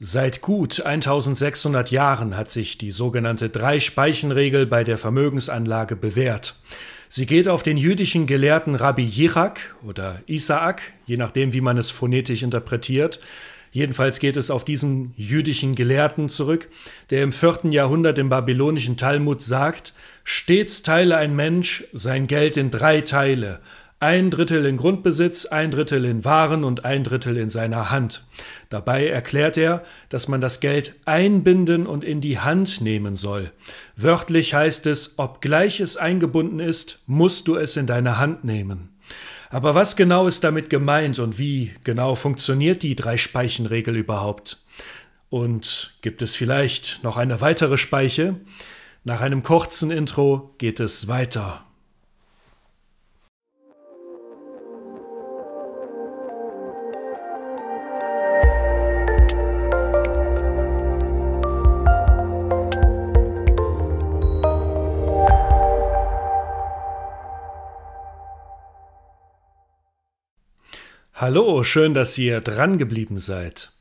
Seit gut 1600 Jahren hat sich die sogenannte Drei-Speichen-Regel bei der Vermögensanlage bewährt. Sie geht auf den jüdischen Gelehrten Rabbi Yichak oder Isaak, je nachdem, wie man es phonetisch interpretiert. Jedenfalls geht es auf diesen jüdischen Gelehrten zurück, der im vierten Jahrhundert im babylonischen Talmud sagt, stets teile ein Mensch sein Geld in drei Teile, ein Drittel in Grundbesitz, ein Drittel in Waren und ein Drittel in seiner Hand. Dabei erklärt er, dass man das Geld einbinden und in die Hand nehmen soll. Wörtlich heißt es, obgleich es eingebunden ist, musst du es in deine Hand nehmen. Aber was genau ist damit gemeint und wie genau funktioniert die Drei-Speichen-Regel überhaupt? Und gibt es vielleicht noch eine weitere Speiche? Nach einem kurzen Intro geht es weiter. Hallo, schön, dass ihr dran geblieben seid.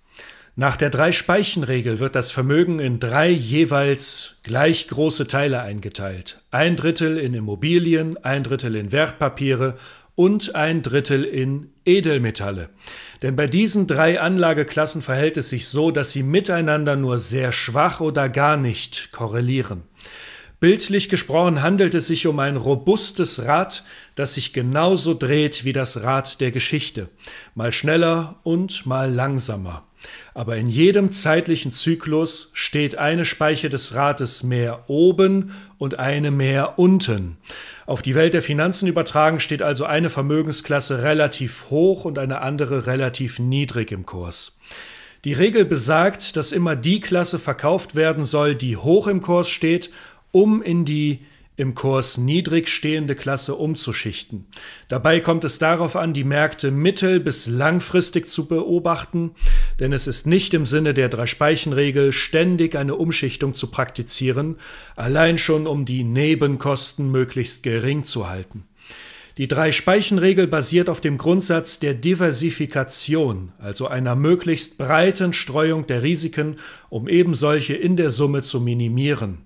Nach der Drei-Speichen-Regel wird das Vermögen in drei jeweils gleich große Teile eingeteilt. Ein Drittel in Immobilien, ein Drittel in Wertpapiere und ein Drittel in Edelmetalle. Denn bei diesen drei Anlageklassen verhält es sich so, dass sie miteinander nur sehr schwach oder gar nicht korrelieren. Bildlich gesprochen handelt es sich um ein robustes Rad, das sich genauso dreht wie das Rad der Geschichte, mal schneller und mal langsamer. Aber in jedem zeitlichen Zyklus steht eine Speiche des Rates mehr oben und eine mehr unten. Auf die Welt der Finanzen übertragen steht also eine Vermögensklasse relativ hoch und eine andere relativ niedrig im Kurs. Die Regel besagt, dass immer die Klasse verkauft werden soll, die hoch im Kurs steht um in die im Kurs niedrig stehende Klasse umzuschichten. Dabei kommt es darauf an, die Märkte mittel- bis langfristig zu beobachten, denn es ist nicht im Sinne der Drei-Speichen-Regel, ständig eine Umschichtung zu praktizieren, allein schon um die Nebenkosten möglichst gering zu halten. Die Drei-Speichen-Regel basiert auf dem Grundsatz der Diversifikation, also einer möglichst breiten Streuung der Risiken, um eben solche in der Summe zu minimieren.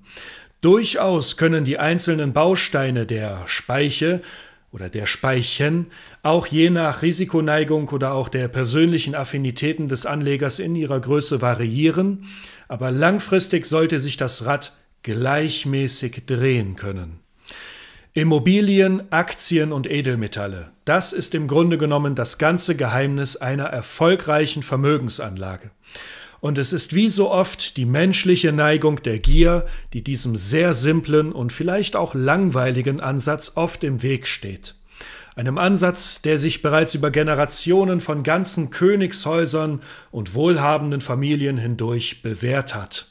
Durchaus können die einzelnen Bausteine der Speiche oder der Speichen auch je nach Risikoneigung oder auch der persönlichen Affinitäten des Anlegers in ihrer Größe variieren, aber langfristig sollte sich das Rad gleichmäßig drehen können. Immobilien, Aktien und Edelmetalle. Das ist im Grunde genommen das ganze Geheimnis einer erfolgreichen Vermögensanlage. Und es ist wie so oft die menschliche Neigung der Gier, die diesem sehr simplen und vielleicht auch langweiligen Ansatz oft im Weg steht. Einem Ansatz, der sich bereits über Generationen von ganzen Königshäusern und wohlhabenden Familien hindurch bewährt hat.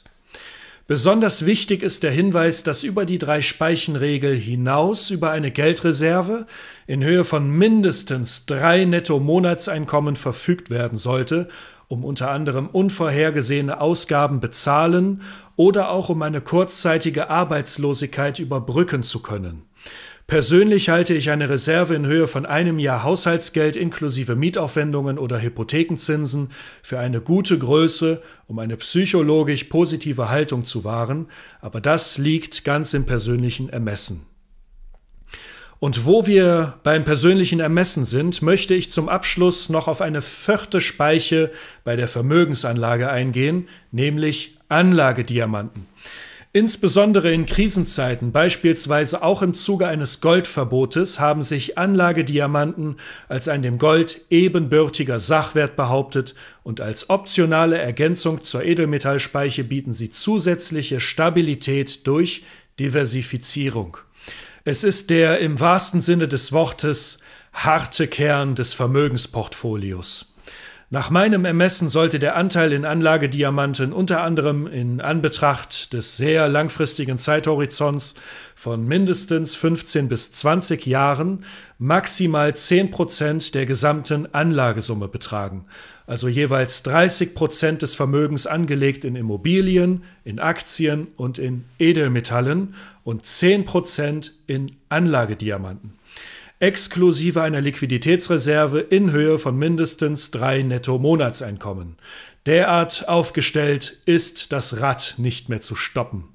Besonders wichtig ist der Hinweis, dass über die Drei-Speichen-Regel hinaus über eine Geldreserve in Höhe von mindestens drei Netto-Monatseinkommen verfügt werden sollte, um unter anderem unvorhergesehene Ausgaben bezahlen oder auch um eine kurzzeitige Arbeitslosigkeit überbrücken zu können Persönlich halte ich eine Reserve in Höhe von einem Jahr Haushaltsgeld inklusive Mietaufwendungen oder Hypothekenzinsen für eine gute Größe, um eine psychologisch positive Haltung zu wahren, aber das liegt ganz im persönlichen Ermessen. Und wo wir beim persönlichen Ermessen sind, möchte ich zum Abschluss noch auf eine vierte Speiche bei der Vermögensanlage eingehen, nämlich Anlagediamanten. Insbesondere in Krisenzeiten, beispielsweise auch im Zuge eines Goldverbotes, haben sich Anlagediamanten als ein dem Gold ebenbürtiger Sachwert behauptet und als optionale Ergänzung zur Edelmetallspeiche bieten sie zusätzliche Stabilität durch Diversifizierung. Es ist der im wahrsten Sinne des Wortes harte Kern des Vermögensportfolios. Nach meinem Ermessen sollte der Anteil in Anlagediamanten unter anderem in Anbetracht des sehr langfristigen Zeithorizonts von mindestens 15 bis 20 Jahren maximal 10 Prozent der gesamten Anlagesumme betragen, also jeweils 30 Prozent des Vermögens angelegt in Immobilien, in Aktien und in Edelmetallen und 10 Prozent in Anlagediamanten exklusive einer Liquiditätsreserve in Höhe von mindestens drei Netto-Monatseinkommen. Derart aufgestellt ist das Rad nicht mehr zu stoppen.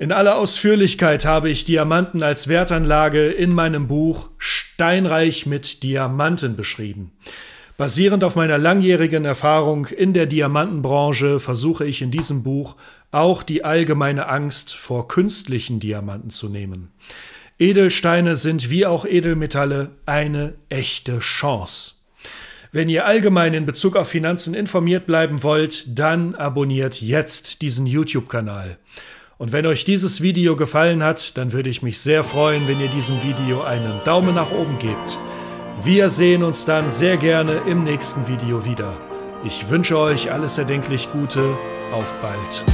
In aller Ausführlichkeit habe ich Diamanten als Wertanlage in meinem Buch Steinreich mit Diamanten beschrieben. Basierend auf meiner langjährigen Erfahrung in der Diamantenbranche versuche ich in diesem Buch auch die allgemeine Angst vor künstlichen Diamanten zu nehmen. Edelsteine sind wie auch Edelmetalle eine echte Chance. Wenn ihr allgemein in Bezug auf Finanzen informiert bleiben wollt, dann abonniert jetzt diesen YouTube-Kanal. Und wenn euch dieses Video gefallen hat, dann würde ich mich sehr freuen, wenn ihr diesem Video einen Daumen nach oben gebt. Wir sehen uns dann sehr gerne im nächsten Video wieder. Ich wünsche euch alles erdenklich Gute. Auf bald.